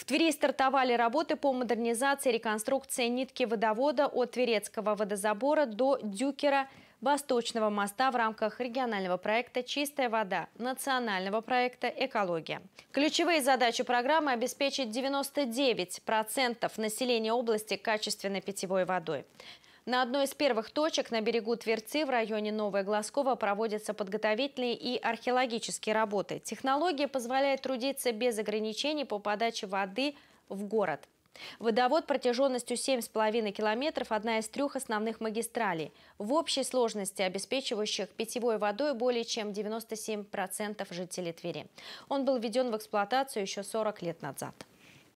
В Твери стартовали работы по модернизации и реконструкции нитки водовода от Тверецкого водозабора до Дюкера Восточного моста в рамках регионального проекта «Чистая вода» национального проекта «Экология». Ключевые задачи программы – обеспечить 99% населения области качественной питьевой водой. На одной из первых точек на берегу Тверцы в районе Новое Глазкова проводятся подготовительные и археологические работы. Технология позволяет трудиться без ограничений по подаче воды в город. Водовод протяженностью 7,5 километров – одна из трех основных магистралей, в общей сложности обеспечивающих питьевой водой более чем 97% жителей Твери. Он был введен в эксплуатацию еще 40 лет назад.